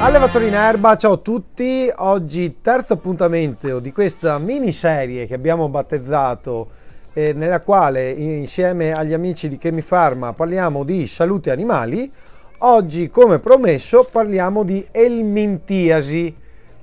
Allevatori in erba, ciao a tutti, oggi terzo appuntamento di questa miniserie che abbiamo battezzato eh, nella quale insieme agli amici di Chemifarma parliamo di salute animali oggi come promesso parliamo di elmintiasi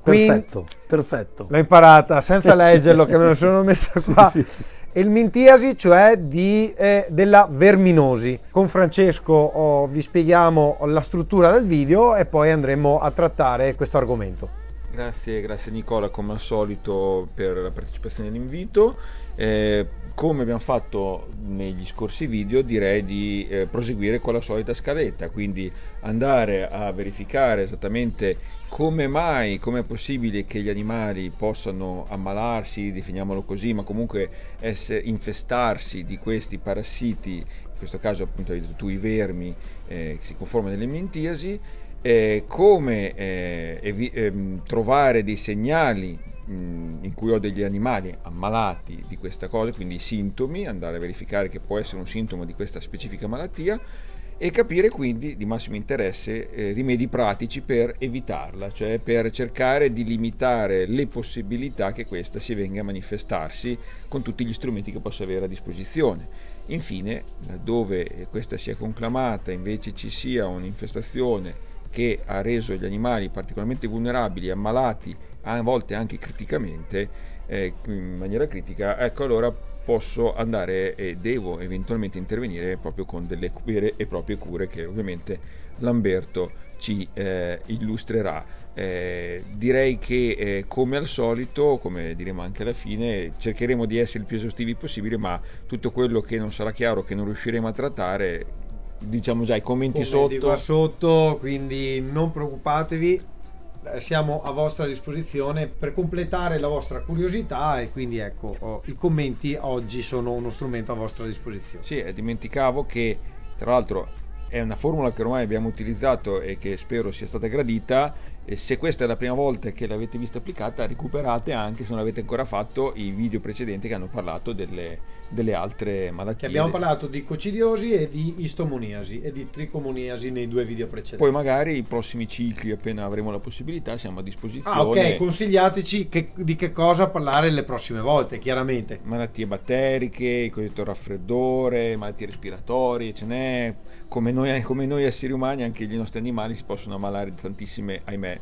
Quindi, perfetto, perfetto l'ho imparata senza leggerlo che me lo sono messa qua sì, sì, sì elmintiasi, cioè di, eh, della verminosi. Con Francesco oh, vi spieghiamo la struttura del video e poi andremo a trattare questo argomento. Grazie, grazie Nicola come al solito per la partecipazione all'invito. Eh, come abbiamo fatto negli scorsi video direi di eh, proseguire con la solita scaletta, quindi andare a verificare esattamente come mai, come è possibile che gli animali possano ammalarsi, definiamolo così, ma comunque essere, infestarsi di questi parassiti, in questo caso appunto hai detto tu i vermi eh, che si conformano alle mentiasi eh, come eh, evi- ehm, trovare dei segnali mh, in cui ho degli animali ammalati di questa cosa, quindi i sintomi, andare a verificare che può essere un sintomo di questa specifica malattia e capire quindi di massimo interesse eh, rimedi pratici per evitarla, cioè per cercare di limitare le possibilità che questa si venga a manifestarsi con tutti gli strumenti che posso avere a disposizione. Infine, laddove questa sia conclamata, invece ci sia un'infestazione che ha reso gli animali particolarmente vulnerabili, ammalati, a volte anche criticamente, eh, in maniera critica, ecco allora posso andare e devo eventualmente intervenire proprio con delle vere e proprie cure che ovviamente Lamberto ci eh, illustrerà. Eh, direi che eh, come al solito, come diremo anche alla fine, cercheremo di essere il più esaustivi possibile, ma tutto quello che non sarà chiaro, che non riusciremo a trattare, diciamo già i commenti, commenti sotto. sotto. quindi non preoccupatevi, eh, siamo a vostra disposizione per completare la vostra curiosità e quindi ecco, oh, i commenti oggi sono uno strumento a vostra disposizione. Sì, dimenticavo che tra l'altro è una formula che ormai abbiamo utilizzato e che spero sia stata gradita, e se questa è la prima volta che l'avete vista applicata, recuperate anche se non l'avete ancora fatto i video precedenti che hanno parlato delle, delle altre malattie. Che abbiamo parlato di cocidiosi e di istomoniasi e di tricomoniasi nei due video precedenti. Poi magari i prossimi cicli, appena avremo la possibilità, siamo a disposizione. Ah, ok, consigliateci che, di che cosa parlare le prossime volte, chiaramente. Malattie batteriche, il cosiddetto raffreddore, malattie respiratorie, ce n'è. Come noi, come noi esseri umani, anche i nostri animali si possono ammalare di tantissime, ahimè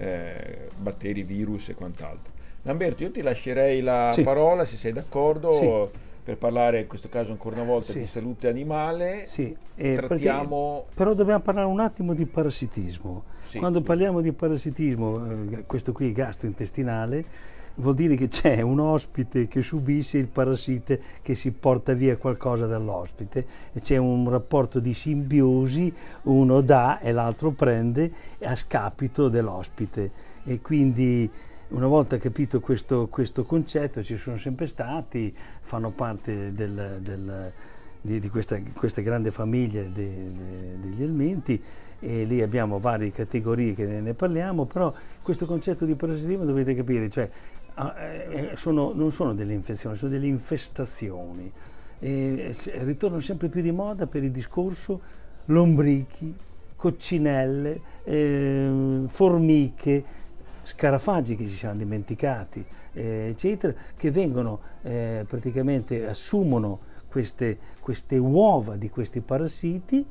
eh, batteri, virus e quant'altro. Lamberto, io ti lascerei la sì. parola se sei d'accordo. Sì. Per parlare in questo caso ancora una volta sì. di salute animale, sì, eh, trattiamo... perché, però dobbiamo parlare un attimo di parassitismo sì. Quando parliamo di parassitismo, eh, questo qui gastrointestinale, vuol dire che c'è un ospite che subisce il parassite che si porta via qualcosa dall'ospite e c'è un rapporto di simbiosi, uno dà e l'altro prende a scapito dell'ospite e quindi una volta capito questo, questo, concetto ci sono sempre stati, fanno parte del, del, di, di questa, questa, grande famiglia de, de, degli elementi e lì abbiamo varie categorie che ne parliamo, però questo concetto di parassitismo dovete capire, cioè ah, eh, eh, sono, non sono delle infezioni, sono delle infestazioni. E eh, ritorno sempre più di moda per il discorso lombrichi, coccinelle, eh, formiche, scarafaggi che ci siamo dimenticati, eh, eccetera, che vengono eh, praticamente assumono queste, queste uova di questi parassiti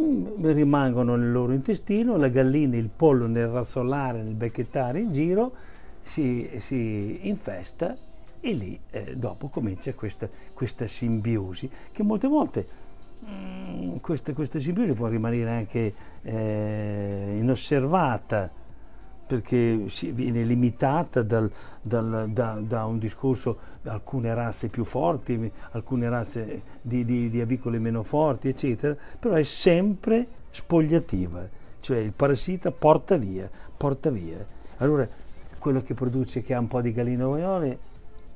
Mm, rimangono nel loro intestino, la gallina, il pollo nel razzolare, nel becchettare in giro, si, si infesta e lì eh, dopo comincia questa, questa, simbiosi che molte volte mh, mm, questa, questa, simbiosi può rimanere anche eh, inosservata perché viene limitata dal, dal, da, da, un discorso alcune razze più forti, alcune razze di, di, di avicole meno forti, eccetera, però è sempre spogliativa, cioè il parassita porta via, porta via. Allora quello che produce che ha un po' di gallina oiole,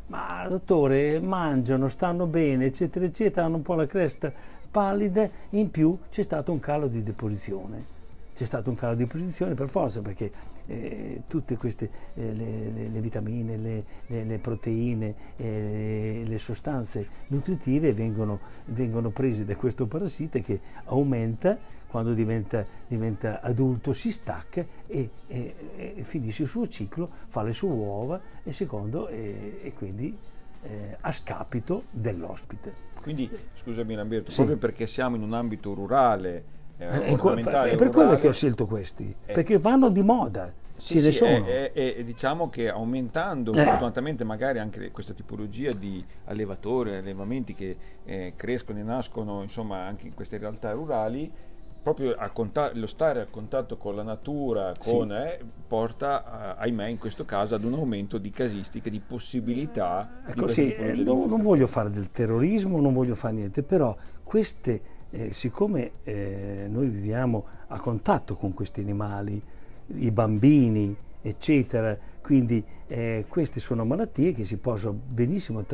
ma dottore, mangiano, stanno bene, eccetera, eccetera, hanno un po' la cresta pallida, in più c'è stato un calo di deposizione. C'è stato un calo di deposizione per forza perché eh, tutte queste eh, le, le, le, vitamine, le, le proteine, eh, le sostanze nutritive vengono, vengono, prese da questo parassita che aumenta quando diventa, diventa adulto, si stacca e, e, e, finisce il suo ciclo, fa le sue uova e, secondo, e quindi eh, a scapito dell'ospite. Quindi, scusami Lamberto, sì. proprio perché siamo in un ambito rurale, eh, eh, è, ecco, è per quello che ho scelto questi, è, eh. perché vanno di moda. Sì, sì, e, diciamo che aumentando eh. fortunatamente magari anche questa tipologia di allevatori, allevamenti che eh, crescono e nascono insomma anche in queste realtà rurali, proprio conta- lo stare a contatto con la natura con, sì. eh, porta, eh, ahimè in questo caso, ad un aumento di casistiche, di possibilità. Ecco, di sì, non, non voglio fare del terrorismo, non voglio fare niente, però queste eh, siccome eh, noi viviamo a contatto con questi animali, i bambini, eccetera, quindi eh, queste sono malattie che si possono benissimo,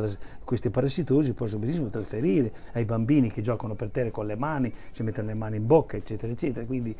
queste parassitosi possono benissimo trasferire ai bambini che giocano per terra con le mani, si mettono le mani in bocca, eccetera, eccetera. Quindi,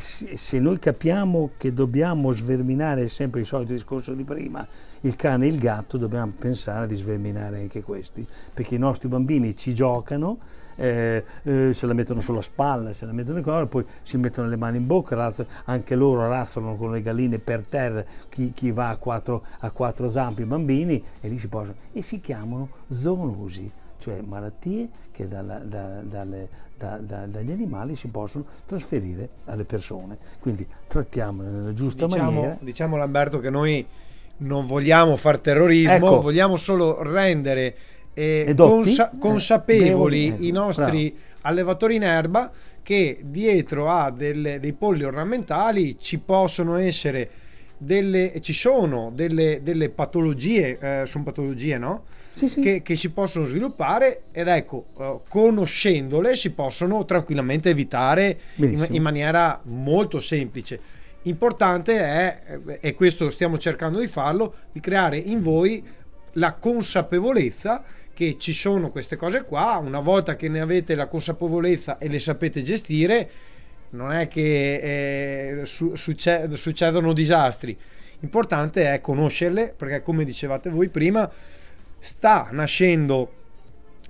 se noi capiamo che dobbiamo sverminare sempre il solito discorso di prima, il cane e il gatto dobbiamo pensare di sverminare anche questi, perché i nostri bambini ci giocano, eh, eh, se la mettono sulla spalla, se la mettono in cuore, poi si mettono le mani in bocca, razzo, anche loro razzolano con le galline per terra, chi, chi va a quattro, a quattro zampe i bambini, e lì si possono, e si chiamano zoonosi cioè malattie che dalla, da, dalle, da, da, dagli animali si possono trasferire alle persone. Quindi trattiamolo nella giusta diciamo, maniera. Diciamo Lamberto che noi non vogliamo far terrorismo, ecco. vogliamo solo rendere eh, consa- eh, consapevoli eh, devo, i ecco, nostri bravo. allevatori in erba che dietro a delle, dei polli ornamentali ci possono essere delle, ci sono delle, delle patologie, eh, sono patologie no? Sì, sì. Che, che, si possono sviluppare ed ecco, eh, conoscendole si possono tranquillamente evitare in, in, maniera molto semplice. Importante è, eh, e questo stiamo cercando di farlo, di creare in voi la consapevolezza che ci sono queste cose qua, una volta che ne avete la consapevolezza e le sapete gestire, non è che eh, su- succe- succedono disastri. L'importante è conoscerle perché, come dicevate voi prima, sta nascendo.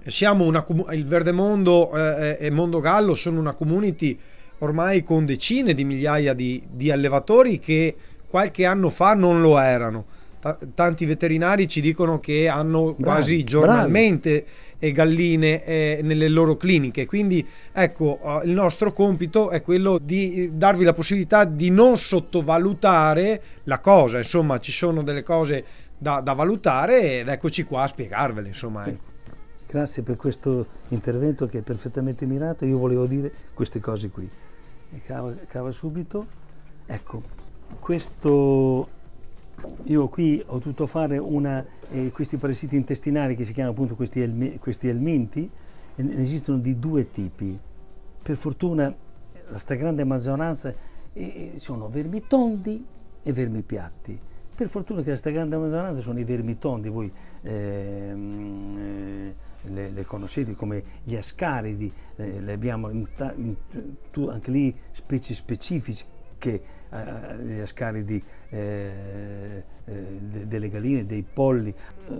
Siamo una com- il Verdemondo eh, eh, e Mondo Gallo sono una community ormai con decine di migliaia di, di allevatori che qualche anno fa non lo erano. T- tanti veterinari ci dicono che hanno bravi, quasi giornalmente bravi e galline eh, nelle loro cliniche. Quindi ecco, eh, il nostro compito è quello di eh, darvi la possibilità di non sottovalutare la cosa, insomma ci sono delle cose da, da valutare ed eccoci qua a spiegarvele, insomma. Sì. Ecco. Grazie per questo intervento che è perfettamente mirato, io volevo dire queste cose qui. Cava, cava subito. Ecco, questo io qui ho dovuto fare una, eh, questi parassiti intestinali che si chiamano appunto questi, elmi, questi elminti, ne esistono di due tipi. Per fortuna la stragrande maggioranza eh, eh, sono vermi tondi e vermi piatti. Per fortuna che la stragrande maggioranza sono i vermi tondi, voi ehm, eh, le, le, conoscete come gli ascaridi, eh, le abbiamo in ta, in, tu, anche lì specie specifiche che eh, gli ascari di, eh, eh delle galline, dei polli.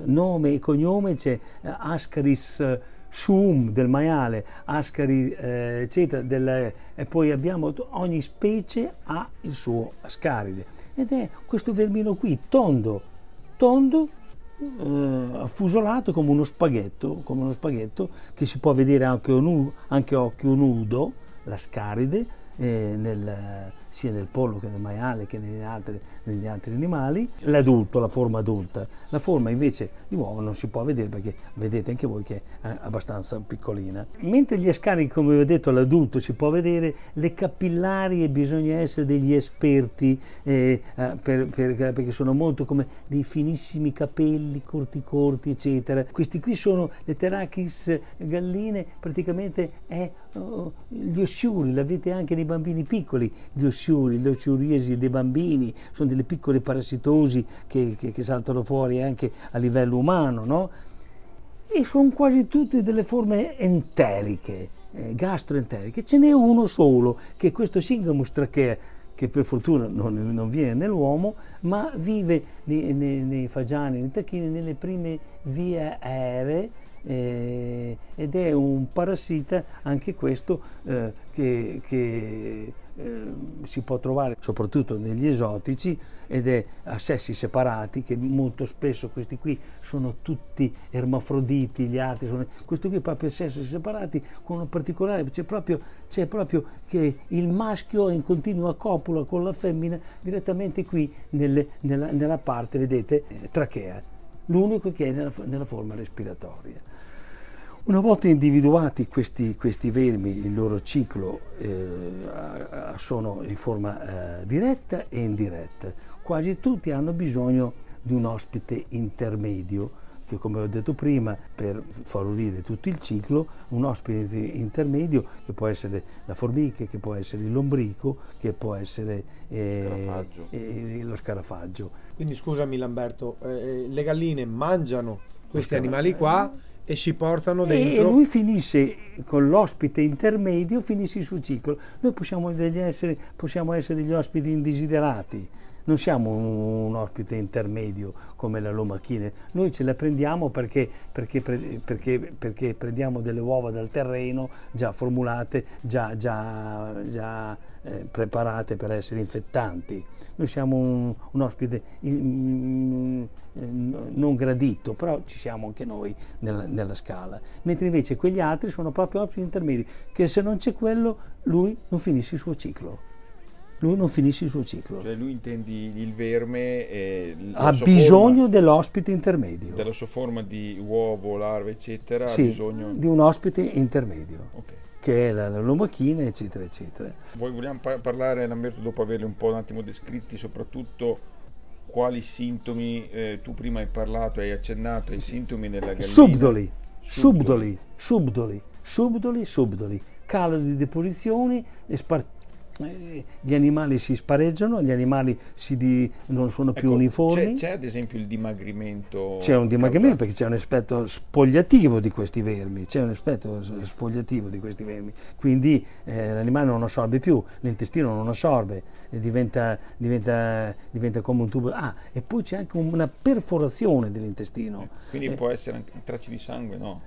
Nome e cognome c'è eh, Ascaris sum del maiale, ascari eh, eccetera, del, e poi abbiamo ogni specie ha il suo ascaride ed è questo vermino qui, tondo, tondo eh, affusolato come uno spaghetto, come uno spaghetto che si può vedere anche, a occhio nudo, l'ascaride eh, nel, sia nel pollo che nel maiale che negli altri, negli altri animali, l'adulto, la forma adulta. La forma invece di uomo non si può vedere perché vedete anche voi che è abbastanza piccolina. Mentre gli ascarichi, come vi ho detto, l'adulto si può vedere, le capillarie bisogna essere degli esperti eh, eh, per, per, perché sono molto come dei finissimi capelli corti corti eccetera. Questi qui sono le Terachis galline, praticamente è Oh, gli ossiuri, l'avete anche nei bambini piccoli, gli ossiuri, le osciuriesi dei bambini, sono delle piccole parassitosi che, che, che saltano fuori anche a livello umano, no? E sono quasi tutte delle forme enteriche, eh, gastroenteriche. Ce n'è uno solo, che è questo Singamus trachea, che per fortuna non, non viene nell'uomo, ma vive nei, nei, nei fagiani, nei tacchini, nelle prime vie aeree, eh, ed è un parassita anche questo eh, che, che eh, si può trovare soprattutto negli esotici ed è a sessi separati che molto spesso questi qui sono tutti ermafroditi, gli altri sono... questo qui è proprio a sessi separati con un particolare, c'è proprio, c'è proprio che il maschio è in continua copula con la femmina direttamente qui nelle, nella, nella, parte, vedete, trachea, l'unico che è nella, nella forma respiratoria. Una volta individuati questi, questi vermi, il loro ciclo eh, sono in forma eh, diretta e indiretta. Quasi tutti hanno bisogno di un ospite intermedio che come ho detto prima per favorire tutto il ciclo un ospite intermedio che può essere la formica, che può essere il lombrico, che può essere eh, eh lo scarafaggio. Quindi scusami Lamberto, eh, eh, le galline mangiano questi animali qua e si portano dentro. E lui finisce con l'ospite intermedio, finisce il suo ciclo. Noi possiamo, essere, possiamo essere degli ospiti indesiderati, non siamo un, un, ospite intermedio come la Lomachine, noi ce la prendiamo perché, perché, perché, perché, prendiamo delle uova dal terreno già formulate, già, già, già eh, preparate per essere infettanti. Noi siamo un, un ospite in, in, non gradito, però ci siamo anche noi nella, nella scala, mentre invece quegli altri sono proprio ottimi intermedi, che se non c'è quello lui non finisce il suo ciclo lui non finisce il suo ciclo. Cioè lui intendi il verme... Eh, ha bisogno dell'ospite intermedio. Della sua forma di uovo, larva, eccetera, sì, ha bisogno... di un ospite intermedio. Okay. Che è la, la lomachina, eccetera, eccetera. Poi vogliamo par- parlare, Lamberto, dopo averli un po' un attimo descritti, soprattutto quali sintomi eh, tu prima hai parlato, hai accennato ai sintomi della gallina? Subdoli, subdoli, subdoli, subdoli, subdoli, subdoli calo di deposizioni e spartito eh, gli animali si spareggiano, gli animali di, non sono ecco, più uniformi. C'è, c'è, ad esempio il dimagrimento. C'è un dimagrimento causato. perché c'è un aspetto spogliativo di questi vermi, c'è un aspetto spogliativo di questi vermi, quindi eh, l'animale non assorbe più, l'intestino non assorbe, eh, diventa, diventa, diventa, come un tubo. Ah, e poi c'è anche una perforazione dell'intestino. Eh, quindi eh. può essere anche tracce di sangue, no?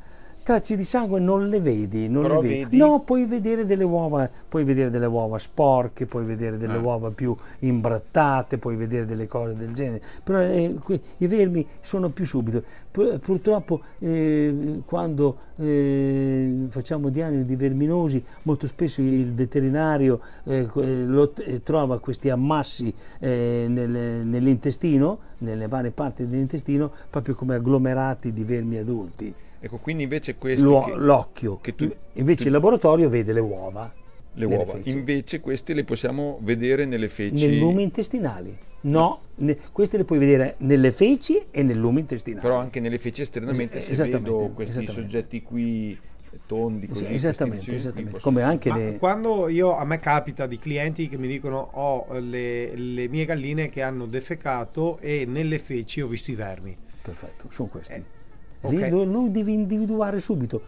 tracce di sangue non le vedi, non le vedi. vedi. No, puoi vedere delle uova, puoi vedere delle uova sporche, puoi vedere delle ah. uova più imbrattate, puoi vedere delle cose del genere. Però eh, i vermi sono più subito. P- purtroppo eh, quando eh, facciamo diagnosi di verminosi, molto spesso il veterinario eh, eh, lo, trova questi ammassi nel, nell'intestino, nelle varie parti dell'intestino, proprio come agglomerati di vermi adulti. Ecco, quindi invece questo... Che, l'occhio. Che tu, invece tu, il laboratorio vede le uova. Le uova. Feci. Invece queste le possiamo vedere nelle feci. Nel lume intestinali. No, ne, queste le puoi vedere nelle feci e nel lume intestinale. Però anche nelle feci esternamente es- se vedo questi soggetti qui eh, tondi così. Es- esattamente, esattamente. Come anche le... Quando io, a me capita di clienti che mi dicono ho oh, le, le mie galline che hanno defecato e nelle feci ho visto i vermi. Perfetto, sono questi. Eh Okay. Lì lui devi individuare subito,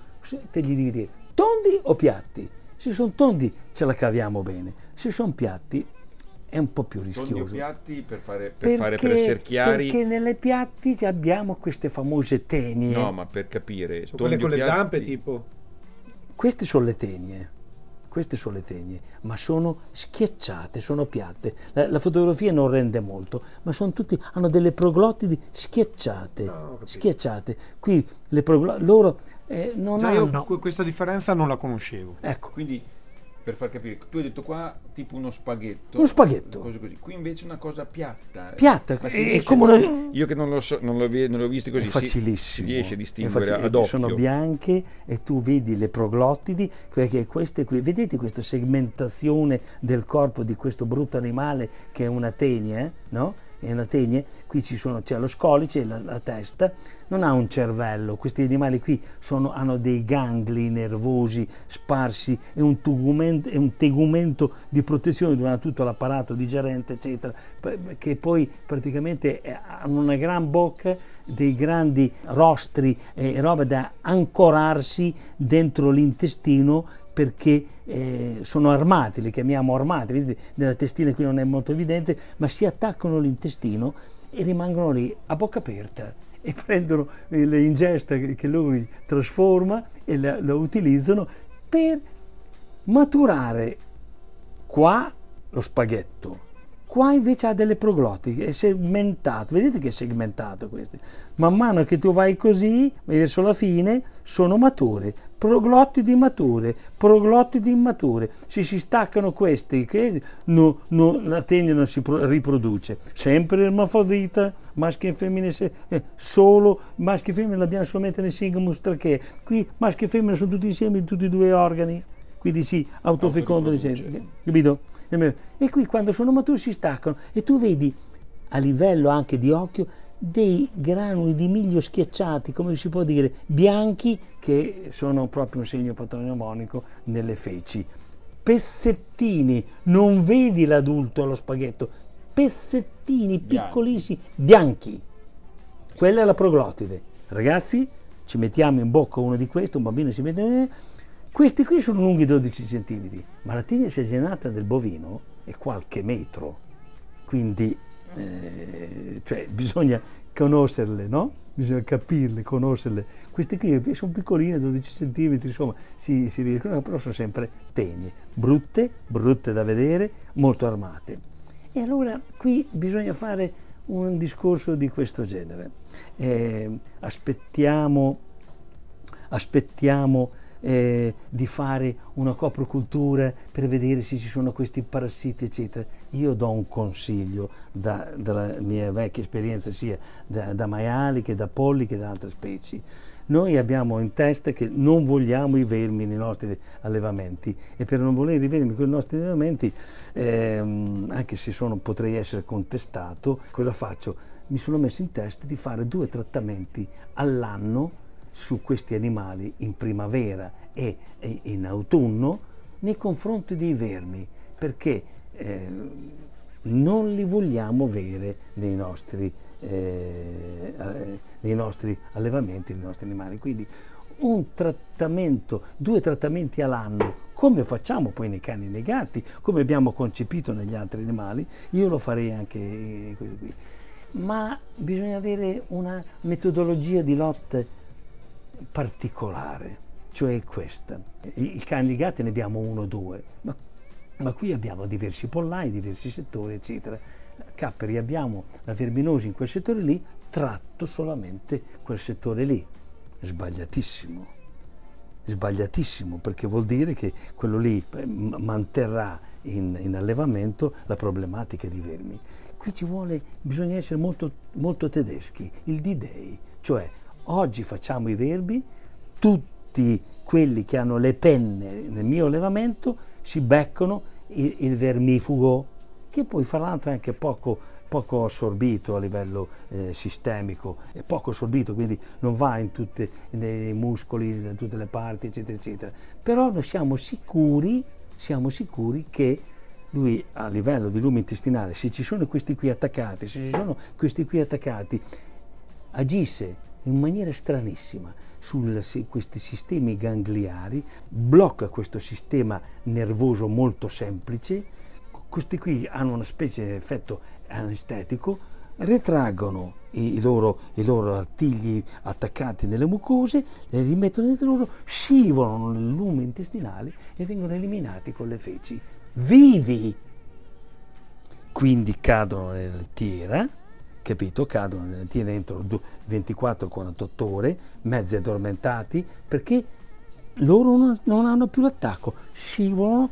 te gli devi dire tondi o piatti. Se sono tondi ce la caviamo bene, se sono piatti è un po' più rischioso. Tondi o piatti per fare per, perché, fare, essere chiari. Perché nelle piatti abbiamo queste famose tenie. No, ma per capire. Sono quelle con le zampe tipo? Queste sono le tenie queste sono le tegne, ma sono schiacciate, sono piatte. La, la fotografia non rende molto, ma tutti, hanno delle proglottidi schiacciate, no, ah, schiacciate. Qui le proglottidi, loro eh, non Già cioè, hanno... Io questa differenza non la conoscevo. Ecco. Quindi per far capire, tu hai detto qua tipo uno spaghetto. Uno spaghetto. Così così. Qui invece una cosa piatta. Piatta, è come una... Io che non lo so, non l'ho, vi, non l'ho visto così. È facilissimo. Si riesce a distinguere faci- ad occhio. Sono bianche e tu vedi le proglottidi, perché queste qui, vedete questa segmentazione del corpo di questo brutto animale che è una tenia, eh, no? e la tenie, qui sono, c'è lo scolice, la, la testa, non ha un cervello, questi animali qui sono, hanno dei gangli nervosi sparsi e un, un tegumento di protezione durante tutto l'apparato digerente, eccetera, che poi praticamente eh, hanno una gran bocca, dei grandi rostri e eh, roba da ancorarsi dentro l'intestino perché eh, sono armati, li chiamiamo armati, vedete nella testina qui non è molto evidente, ma si attaccano l'intestino e rimangono lì a bocca aperta e prendono le ingeste che lui trasforma e lo utilizzano per maturare qua lo spaghetto, qua invece ha delle proglottiche, è segmentato, vedete che è segmentato questo. Man mano che tu vai così, verso la fine, sono mature, proglotti proglottidi mature, di immature. Se si staccano questi, che no, no, la tegna non si riproduce. Sempre ermafrodita, maschi e femmine, se, eh, solo maschi e femmine l'abbiamo solamente nel singomus perché qui maschi e femmine sono tutti insieme in tutti e due organi, quindi si autofecondano insieme. Capito? E qui quando sono maturi si staccano e tu vedi a livello anche di occhio dei granuli di miglio schiacciati, come si può dire, bianchi, che sono proprio un segno patognomonico nelle feci. Pezzettini, non vedi l'adulto allo spaghetto, pessettini bianchi. piccolissimi, bianchi. Quella è la proglotide. Ragazzi, ci mettiamo in bocca uno di questi, un bambino si mette... Eh, questi qui sono lunghi 12 cm, ma la tigna segenata del bovino è qualche metro, quindi eh, cioè bisogna conoscerle, no? bisogna capirle, conoscerle. Queste qui eh, sono piccoline, 12 cm, insomma, si, si riescono, però sono sempre tegne, brutte, brutte da vedere, molto armate. E allora qui bisogna fare un discorso di questo genere. Eh, aspettiamo, aspettiamo eh, di fare una coprocultura per vedere se ci sono questi parassiti, eccetera. Io do un consiglio da, dalla mia vecchia esperienza sia da, da maiali che da polli che da altre specie. Noi abbiamo in testa che non vogliamo i vermi nei nostri allevamenti e per non volere i vermi con i nostri allevamenti, ehm, anche se sono, potrei essere contestato, cosa faccio? Mi sono messo in testa di fare due trattamenti all'anno su questi animali in primavera e in autunno nei confronti dei vermi, perché eh, non li vogliamo avere nei nostri, eh, nei nostri allevamenti, nei nostri animali. Quindi un trattamento, due trattamenti all'anno, come facciamo poi nei cani e nei gatti, come abbiamo concepito negli altri animali, io lo farei anche eh, così qui. Ma bisogna avere una metodologia di lotte particolare, cioè questa. I, i cani gatto ne abbiamo uno o due, ma, ma, qui abbiamo diversi pollai, diversi settori, eccetera. Capperi abbiamo la verminosi in quel settore lì, tratto solamente quel settore lì. Sbagliatissimo, sbagliatissimo, perché vuol dire che quello lì eh, manterrà in, in allevamento la problematica di vermi qui ci vuole, bisogna essere molto, molto tedeschi, il D-Day, cioè Oggi facciamo i verbi, tutti quelli che hanno le penne nel mio allevamento si beccano il, il vermifugo, che poi fra l'altro è anche poco, poco assorbito a livello eh, sistemico, è poco assorbito, quindi non va in tutti i muscoli, in tutte le parti, eccetera, eccetera. Però noi siamo sicuri, siamo sicuri che lui a livello di lume intestinale, se ci sono questi qui attaccati, se ci sono questi qui attaccati, agisce in maniera stranissima su questi sistemi gangliari, blocca questo sistema nervoso molto semplice, questi qui hanno una specie di effetto anestetico, ritraggono i loro, i loro, artigli attaccati nelle mucose, le rimettono dentro loro, scivolano nel lume intestinale e vengono eliminati con le feci. Vivi! Quindi cadono nella lettiera, capito? Cadono nelle tine entro 24-48 ore, mezzi addormentati, perché loro non, non hanno più l'attacco, scivolano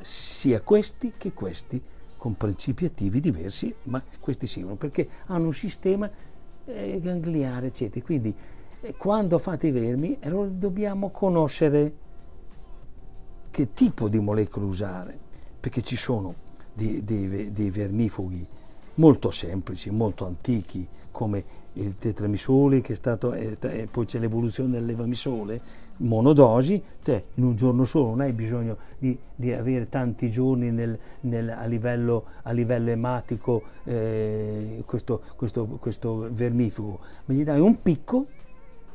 sia questi che questi con principi attivi diversi, ma questi scivolano perché hanno un sistema eh, gangliare, eccetera. Quindi eh, quando fate i vermi, allora dobbiamo conoscere che tipo di molecole usare, perché ci sono dei, dei, dei vermifughi molto semplici, molto antichi, come il tetramisole, che è stato, è, eh, eh, poi c'è l'evoluzione del levamisole, monodosi, cioè in un giorno solo non hai bisogno di, di avere tanti giorni nel, nel, a, livello, a, livello, ematico eh, questo, questo, questo vermifugo, ma gli dai un picco,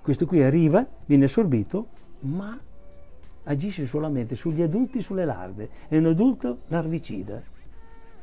questo qui arriva, viene assorbito, ma agisce solamente sugli adulti e sulle larve, è un adulto larvicida,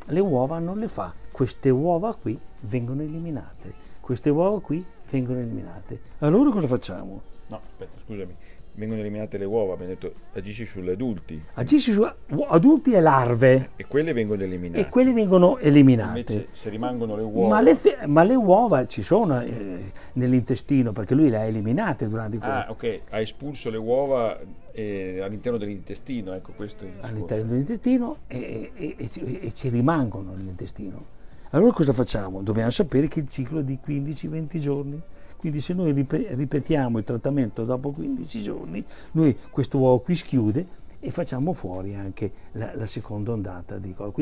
le uova non le fa queste uova qui vengono eliminate, queste uova qui vengono eliminate. Allora cosa facciamo? No, aspetta, scusami, vengono eliminate le uova, abbiamo detto agisci sugli adulti. Agisci su adulti e larve. E quelle vengono eliminate. E quelle vengono eliminate. Invece se rimangono le uova... Ma le, fe- ma le uova ci sono eh, nell'intestino perché lui le ha eliminate durante quello. Ah ok, ha espulso le uova eh, all'interno dell'intestino, ecco questo. all'interno dell'intestino e, e, e, e ci rimangono nell'intestino. Allora cosa facciamo? Dobbiamo sapere che il ciclo è di 15-20 giorni. Quindi se noi ripetiamo il trattamento dopo 15 giorni, noi questo uovo qui schiude e facciamo fuori anche la, la seconda ondata di COVID.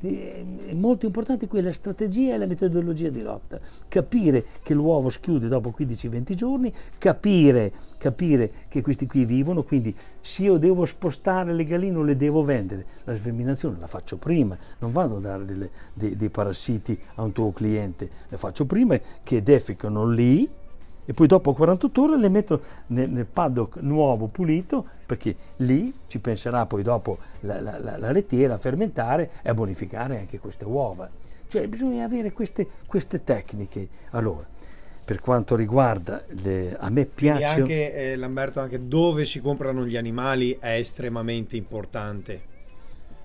Quindi eh, è molto importante qui la strategia e la metodologia di lotta. Capire che l'uovo schiude dopo 15-20 giorni, capire capire che questi qui vivono, quindi se io devo spostare le galline o le devo vendere, la sverminazione la faccio prima, non vado a dare delle, dei, dei parassiti a un tuo cliente, le faccio prima che defecano lì e poi dopo 48 ore le metto nel, nel paddock nuovo pulito perché lì ci penserà poi dopo la, la, la, la lettiera a fermentare e a bonificare anche queste uova. Cioè bisogna avere queste, queste tecniche. Allora, per quanto riguarda le, a me piace anche eh, Lamberto anche dove si comprano gli animali è estremamente importante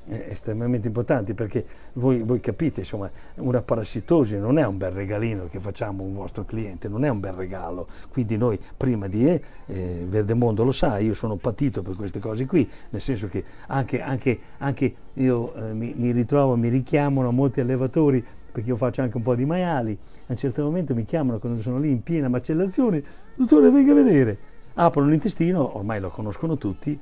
è estremamente importante perché voi, voi, capite insomma una parassitosi non è un bel regalino che facciamo a un vostro cliente non è un bel regalo quindi noi prima di eh, eh Verdemondo lo sa io sono patito per queste cose qui nel senso che anche, anche, anche io eh, mi, mi ritrovo mi richiamano molti allevatori perché io faccio anche un po' di maiali a un certo momento mi chiamano quando sono lì in piena macellazione, dottore venga a vedere. Aprono l'intestino, ormai lo conoscono tutti,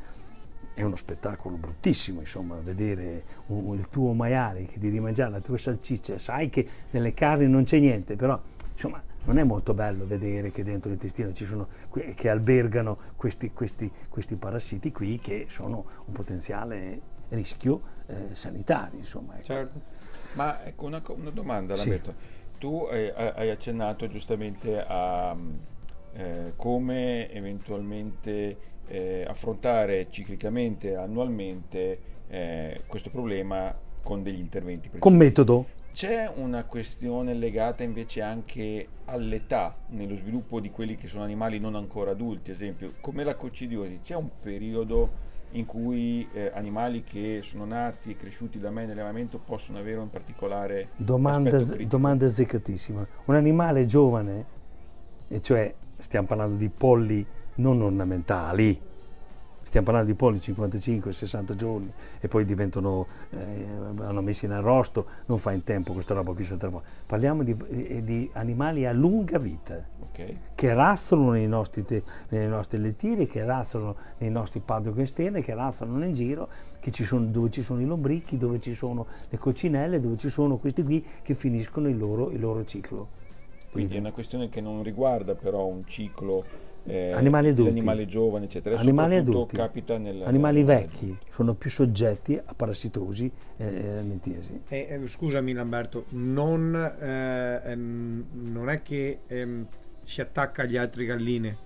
è uno spettacolo bruttissimo, insomma, vedere il tuo maiale che devi mangiare la tua salsiccia, sai che nelle carni non c'è niente, però insomma non è molto bello vedere che dentro l'intestino ci sono, che albergano questi, questi, questi parassiti qui che sono un potenziale rischio eh, sanitario, insomma. Ecco. Certo, ma ecco una, una domanda, sì. la metto tu hai, hai accennato giustamente a eh, come eventualmente eh, affrontare ciclicamente, annualmente, eh, questo problema con degli interventi. Precisi. Con metodo? C'è una questione legata invece anche all'età, nello sviluppo di quelli che sono animali non ancora adulti, ad esempio, come la coccidiosi, c'è un periodo in cui eh, animali che sono nati e cresciuti da me nell'allevamento possono avere un particolare domanda, domanda zeccatissima un animale giovane e cioè stiamo parlando di polli non ornamentali stiamo parlando di polli 55-60 giorni e poi diventano, eh, vanno messi in arrosto, non fa in tempo questa roba qui salta fuori. Parliamo di, eh, di, animali a lunga vita, okay. che razzolano nei nostri, te, nelle nostre lettiere, che razzolano nei nostri paddock esterni, che razzolano in giro, che ci sono, dove ci sono i lombricchi, dove ci sono le coccinelle, dove ci sono questi qui che finiscono il loro, il loro ciclo. Quindi è una questione che non riguarda però un ciclo eh, animali adulti, animali giovani, eccetera. Animali adulti, capita nel, animali vecchi sono più soggetti a parassitosi e eh, mentesi. Eh, scusami Lamberto, non, eh, ehm, non è che ehm, si attacca agli altri galline.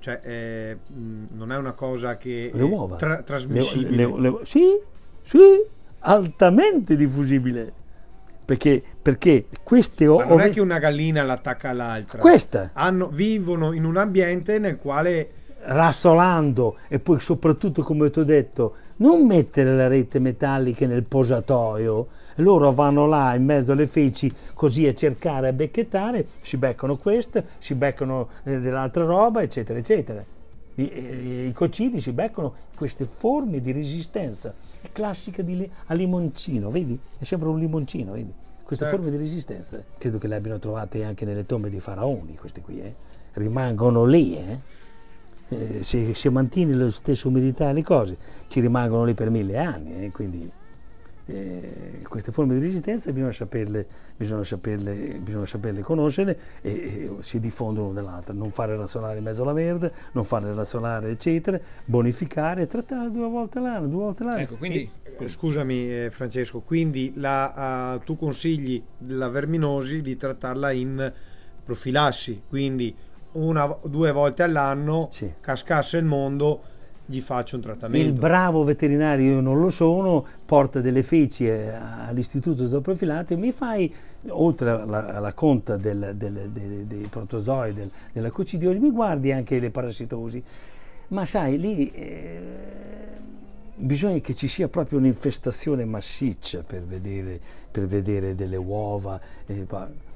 Cioè, eh, mh, non è una cosa che le uova. Tra- trasmissibile. Le, le, le, sì, sì, altamente diffusibile. Perché, perché queste o- Ma non è che una gallina l'attacca all'altra. Questa. Hanno, vivono in un ambiente nel quale... Rassolando e poi soprattutto, come ti ho detto, non mettere le reti metalliche nel posatoio. Loro vanno là in mezzo alle feci così a cercare, a becchettare, si beccano questa si beccano eh, dell'altra roba, eccetera, eccetera i, eh, i cocini si beccano queste forme di resistenza classica di, a limoncino, vedi? È sempre un limoncino, vedi? Queste certo. forme di resistenza. Credo che le abbiano trovate anche nelle tombe dei faraoni, queste qui, eh? rimangono lì. Eh? Eh, se, se mantieni la stessa umidità alle cose, ci rimangono lì per mille anni, eh, quindi eh, queste forme di resistenza bisogna saperle, bisogna saperle, bisogna saperle conoscere e, e, si diffondono dall'altra, non fare razionare in mezzo alla merda, non fare razionare eccetera, bonificare, e trattare due volte l'anno, due volte l'anno. Ecco, quindi... E, eh, scusami eh, Francesco, quindi la, uh, tu consigli la verminosi di trattarla in profilassi, quindi una, due volte all'anno sì. cascasse il mondo gli faccio un trattamento. Il bravo veterinario, io non lo sono, porta delle feci eh, all'istituto zooprofilato e mi fai, oltre alla, alla conta del, del, del, dei protozoi, della coccidiosi, mi guardi anche le parassitosi. Ma sai, lì... Eh, bisogna che ci sia proprio un'infestazione massiccia per vedere, per vedere delle uova, eh,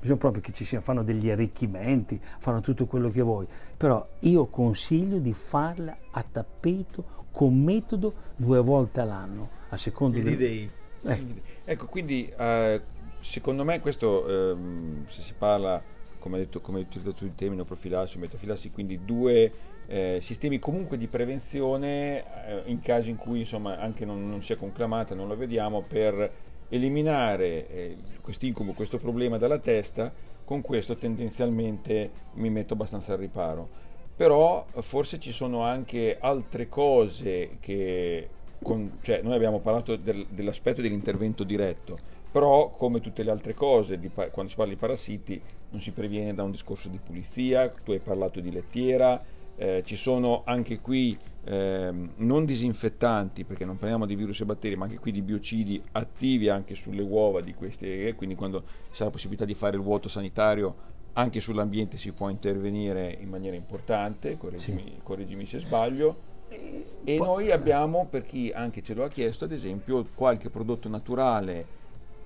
bisogna proprio che ci siano, fanno degli arricchimenti, fanno tutto quello che vuoi, però io consiglio di farla a tappeto con metodo due volte all'anno, a seconda degli dei... Eh. Ecco, quindi eh, secondo me questo, ehm, se si parla, come hai detto, come hai utilizzato il termine profilassi, metafilassi, quindi due eh, sistemi comunque di prevenzione eh, in caso in cui insomma anche non, non sia conclamata, non la vediamo, per eliminare eh, questo incubo, questo problema dalla testa, con questo tendenzialmente mi metto abbastanza al riparo. Però forse ci sono anche altre cose che, con, cioè, noi abbiamo parlato del, dell'aspetto dell'intervento diretto, però come tutte le altre cose, di, quando si parla di parassiti non si previene da un discorso di pulizia, tu hai parlato di lettiera, eh, ci sono anche qui eh, non disinfettanti perché non parliamo di virus e batteri ma anche qui di biocidi attivi anche sulle uova di queste quindi quando ci sarà la possibilità di fare il vuoto sanitario anche sull'ambiente si può intervenire in maniera importante correggimi, sì. correggimi se sbaglio eh, e po- noi abbiamo per chi anche ce lo ha chiesto ad esempio qualche prodotto naturale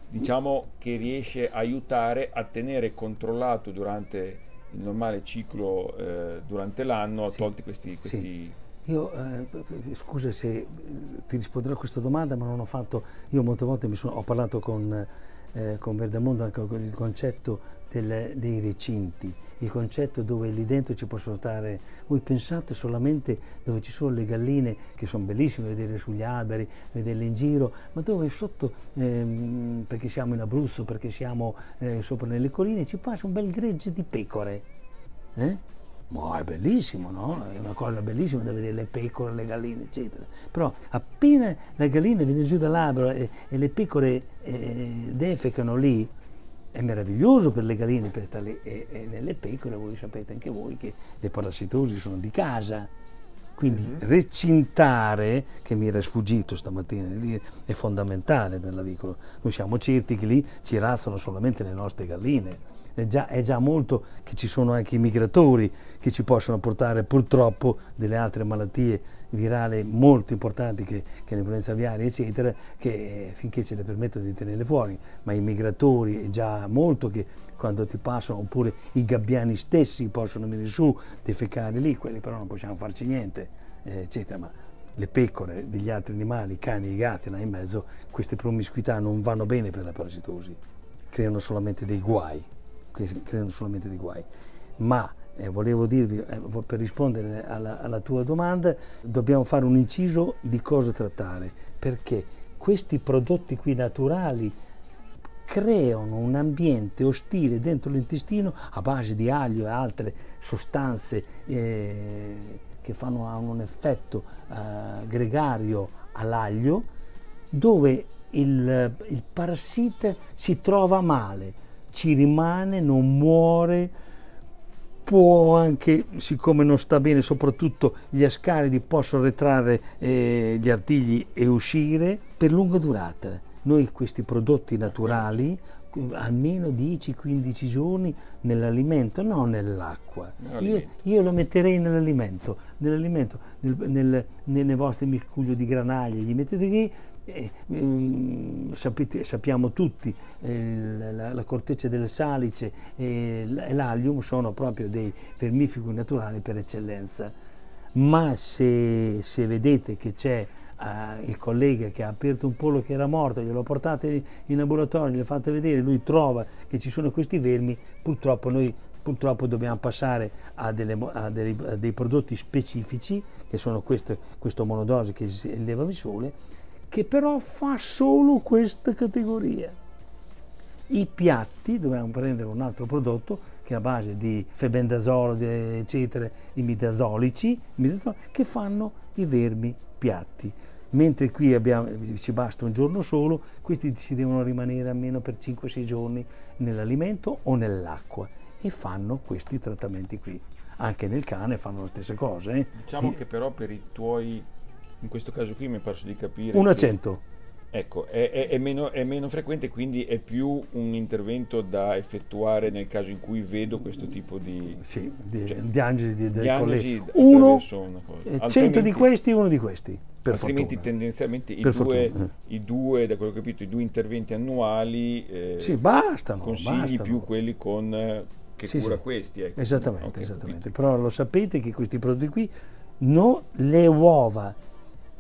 diciamo che riesce a aiutare a tenere controllato durante il normale ciclo eh, durante l'anno, sì. tolti questi... questi sì. Io, eh, eh, scusa se eh, ti risponderò a questa domanda, ma non ho fatto, io molte volte sono, ho parlato con, eh, con Verdamondo anche con il concetto del, dei recinti, il concetto dove lì dentro ci possono stare, voi pensate solamente dove ci sono le galline che sono bellissime vedere sugli alberi, vederle in giro, ma dove sotto, ehm, perché siamo in Abruzzo, perché siamo eh, sopra nelle colline, ci passa un bel gregge di pecore. Eh? Ma è bellissimo, no? È una cosa bellissima da vedere le pecore, le galline, eccetera. Però appena la gallina viene giù dall'albero e, e, le pecore eh, defecano lì, è meraviglioso per le galline per stare e, e, nelle pecore, voi sapete anche voi che le parassitosi sono di casa. Quindi mm -hmm. recintare, che mi era sfuggito stamattina è fondamentale per l'avicolo. Noi siamo certi che lì ci razzano solamente le nostre galline. È già, è già, molto che ci sono anche i migratori che ci possono portare purtroppo delle altre malattie virale molto importanti che, che l'influenza aviaria, eccetera, che eh, finché ce le permettono di tenerle fuori, ma i migratori è già molto che quando ti passano, oppure i gabbiani stessi possono venire su, defecare lì, quelli però non possiamo farci niente, eh, eccetera, ma le pecore, degli altri animali, i cani, i gatti là in mezzo, queste promiscuità non vanno bene per la parasitosi, creano solamente dei guai, creano solamente dei guai. Ma eh, volevo dirvi, eh, per rispondere alla, alla tua domanda, dobbiamo fare un inciso di cosa trattare, perché questi prodotti qui naturali creano un ambiente ostile dentro l'intestino a base di aglio e altre sostanze eh, che fanno un effetto eh, gregario all'aglio, dove il, il parassita si trova male, ci rimane, non muore, può anche, siccome non sta bene, soprattutto gli ascalidi possono retrarre eh, gli artigli e uscire per lunga durata. Noi questi prodotti naturali almeno 10-15 giorni nell'alimento, non nell'acqua. Io, io, lo metterei nell'alimento, nell'alimento nel, nel, nel, nei vostri miscuglio di granaglie, gli mettete lì, Mm, sapete, sappiamo tutti, eh, la, la, corteccia del salice e l'alium sono proprio dei vermifugi naturali per eccellenza, ma se, se vedete che c'è eh, il collega che ha aperto un pollo che era morto, glielo portate in laboratorio, glielo fate vedere, lui trova che ci sono questi vermi, purtroppo noi purtroppo dobbiamo passare a, delle, a, dei, a, dei, prodotti specifici, che sono questo, questo monodose che si leva il sole, che però fa solo questa categoria. I piatti, dobbiamo prendere un altro prodotto che è a base di febendazolo, eccetera, i midazolici, che fanno i vermi piatti. Mentre qui abbiamo, ci basta un giorno solo, questi ci devono rimanere almeno per 5-6 giorni nell'alimento o nell'acqua e fanno questi trattamenti qui. Anche nel cane fanno le stesse cose. Eh? Diciamo e... che però per i tuoi in questo caso qui mi è parso di capire... Un accento. Che, ecco, è, è, è, meno, è, meno, frequente, quindi è più un intervento da effettuare nel caso in cui vedo questo tipo di... Sì, di, cioè, diagnosi di, del diagnosi Uno, 100 eh, di questi, uno di questi. Per altrimenti fortuna. tendenzialmente i due, eh. i due, da quello che ho capito, i due interventi annuali... Eh, sì, bastano. Consigli bastano. più quelli con eh, che sì, cura sì. questi. Ecco. Esattamente, okay, esattamente. Però lo sapete che questi prodotti qui, no, le uova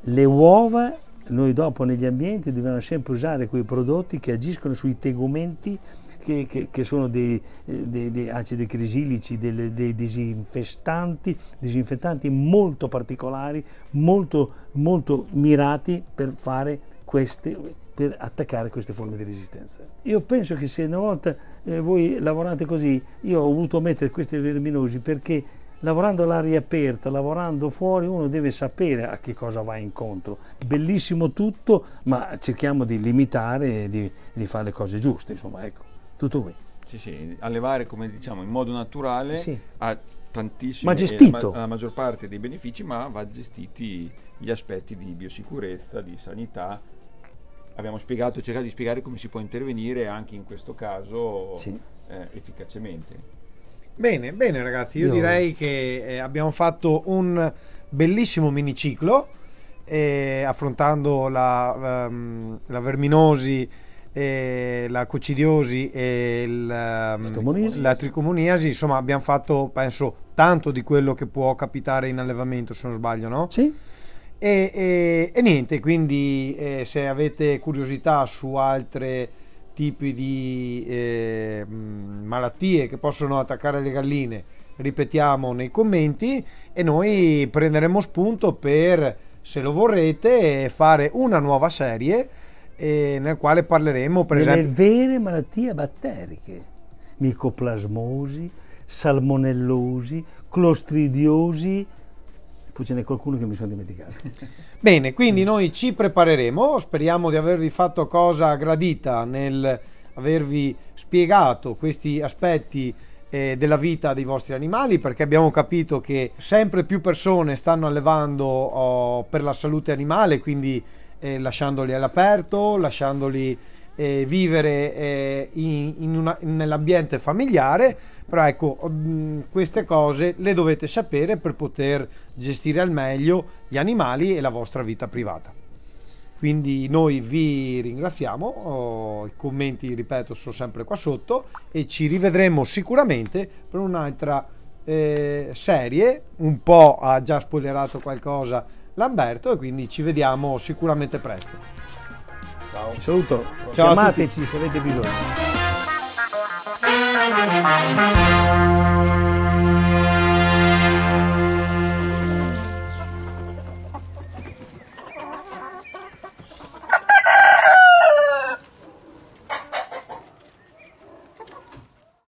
le uova, noi dopo negli ambienti dobbiamo sempre usare quei prodotti che agiscono sui tegumenti che, che, che sono dei, eh, dei, dei, acidi crisilici, dei, dei disinfestanti, disinfettanti molto particolari, molto, molto mirati per fare queste, per attaccare queste forme di resistenza. Io penso che se una volta eh, voi lavorate così, io ho voluto mettere questi verminosi perché lavorando all'aria aperta, lavorando fuori, uno deve sapere a che cosa va incontro. Bellissimo tutto, ma cerchiamo di limitare e di, di fare le cose giuste, insomma, ecco, tutto qui. Sì, sì, allevare, come diciamo, in modo naturale sì. ha tantissimi, ma gestito. La, ma- la maggior parte dei benefici, ma va gestiti gli aspetti di biosicurezza, di sanità, abbiamo spiegato, cercato di spiegare come si può intervenire anche in questo caso sì. eh, efficacemente. Bene, bene ragazzi, io, io... direi che eh, abbiamo fatto un bellissimo miniciclo eh, affrontando la, um, la verminosi, eh, la coccidiosi e il, um, la tricomoniasi. Insomma, abbiamo fatto, penso, tanto di quello che può capitare in allevamento, se non sbaglio, no? Sì. E, e, e niente, quindi eh, se avete curiosità su altre tipi di eh, malattie che possono attaccare le galline ripetiamo nei commenti e noi prenderemo spunto per se lo vorrete fare una nuova serie eh, nel quale parleremo per delle esempio vere malattie batteriche micoplasmosi salmonellosi clostridiosi ce n'è qualcuno che mi sono dimenticato. Bene, quindi mm. noi ci prepareremo, speriamo di avervi fatto cosa gradita nel avervi spiegato questi aspetti eh, della vita dei vostri animali perché abbiamo capito che sempre più persone stanno allevando oh, per la salute animale, quindi eh, lasciandoli all'aperto, lasciandoli eh, vivere eh, in, in una, nell'ambiente familiare, però ecco, mh, mm, queste cose le dovete sapere per poter gestire al meglio gli animali e la vostra vita privata. Quindi noi vi ringraziamo, oh, i commenti, ripeto, sono sempre qua sotto e ci rivedremo sicuramente per un'altra eh, serie, un po' ha già spoilerato qualcosa Lamberto e quindi ci vediamo sicuramente presto. Un Saluto. Ciao Chiamateci se avete bisogno.